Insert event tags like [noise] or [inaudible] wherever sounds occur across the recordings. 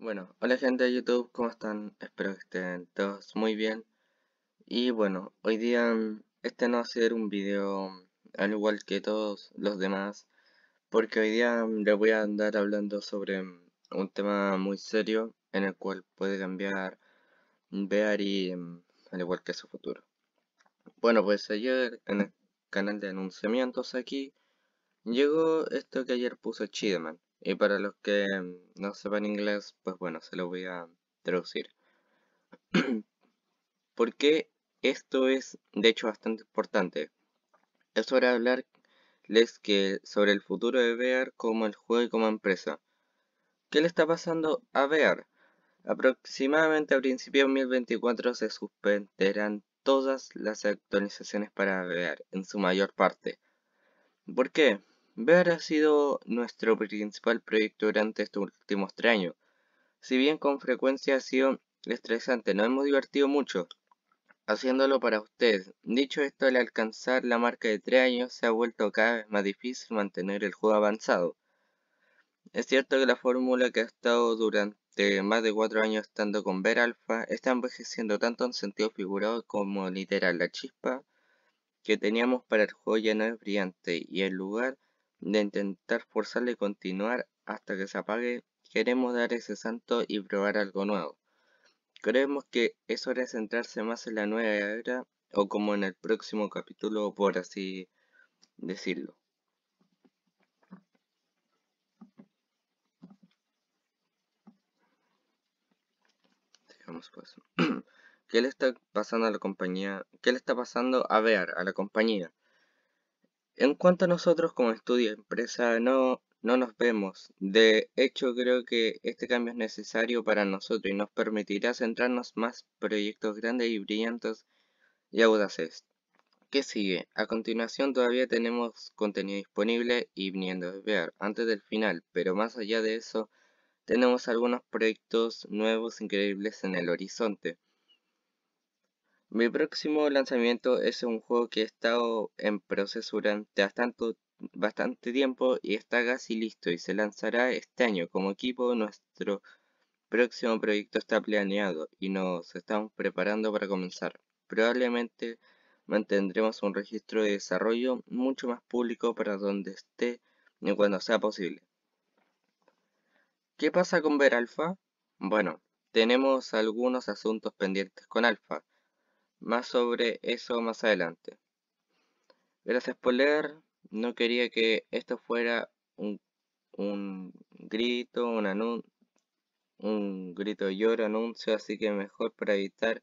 Bueno, hola gente de YouTube, ¿cómo están? Espero que estén todos muy bien. Y bueno, hoy día mm, este no va a ser un video mm, al igual que todos los demás, porque hoy día mm, les voy a andar hablando sobre un tema muy serio en el cual puede cambiar y al igual que su futuro. Bueno, pues ayer en el canal de anunciamientos aquí llegó esto que ayer puso Chideman y para los que mm, no sepan inglés, pues bueno, se lo voy a traducir. [clears throat] Porque esto es, de hecho, bastante importante. Es hora de hablarles que sobre el futuro de VR como el juego y como empresa. ¿Qué le está pasando a VR? Aproximadamente a principios de 2024 se suspenderán todas las actualizaciones para VR, en su mayor parte. ¿Por qué? Ver ha sido nuestro principal proyecto durante estos últimos tres años. Si bien con frecuencia ha sido estresante, nos hemos divertido mucho haciéndolo para ustedes. Dicho esto, al alcanzar la marca de tres años se ha vuelto cada vez más difícil mantener el juego avanzado. Es cierto que la fórmula que ha estado durante más de cuatro años estando con Ver Alpha está envejeciendo tanto en sentido figurado como literal. La chispa que teníamos para el juego ya no es brillante y el lugar de intentar forzarle a continuar hasta que se apague, queremos dar ese santo y probar algo nuevo. Creemos que es hora de centrarse más en la nueva era o como en el próximo capítulo, por así decirlo. [clears throat] ¿Qué le está pasando a la compañía? ¿Qué le está pasando a Bear, a la compañía? En cuanto a nosotros como estudio empresa, no, no nos vemos. De hecho, creo que este cambio es necesario para nosotros y nos permitirá centrarnos más proyectos grandes y brillantes y audaces. ¿Qué sigue? A continuación todavía tenemos contenido disponible y viniendo a ver antes del final, pero más allá de eso, tenemos algunos proyectos nuevos increíbles en el horizonte. Mi próximo lanzamiento es un juego que ha estado en proceso durante bastante, tiempo y está casi listo y se lanzará este año. Como equipo, nuestro próximo proyecto está planeado y nos estamos preparando para comenzar. Probablemente mantendremos un registro de desarrollo mucho más público para donde esté y cuando sea posible. ¿Qué pasa con Ver Alpha? Bueno, tenemos algunos asuntos pendientes con Alpha más sobre eso más adelante. Gracias por leer. No quería que esto fuera un, grito, un anuncio, un grito de lloro, anuncio, así que mejor para evitar,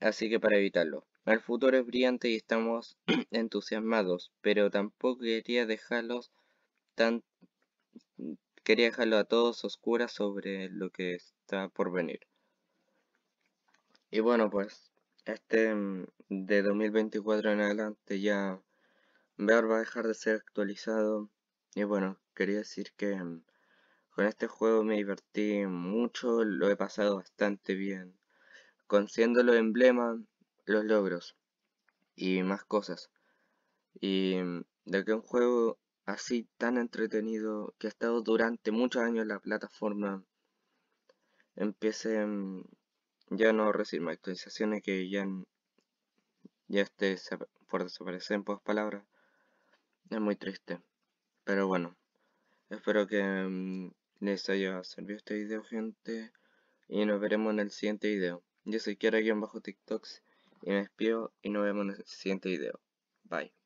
así que para evitarlo. El futuro es brillante y estamos [clears throat] entusiasmados, pero tampoco quería dejarlos tan quería dejarlo a todos oscuras sobre lo que está por venir. Y bueno, pues este mm, de 2024 en adelante ya ver va a dejar de ser actualizado. Y bueno, quería decir que mm, con este juego me divertí mucho, lo he pasado bastante bien, consiguiendo los emblemas, los logros y más cosas. Y mm, de que un juego así tan entretenido que ha estado durante muchos años en la plataforma empiece ya no recibimos actualizaciones que ya, ya esté por desaparecer en pocas palabras. Es muy triste. Pero bueno, espero que mm, les haya servido este video, gente. Y nos veremos en el siguiente video. Yo soy bajo tiktoks y me despido y nos vemos en el siguiente video. Bye.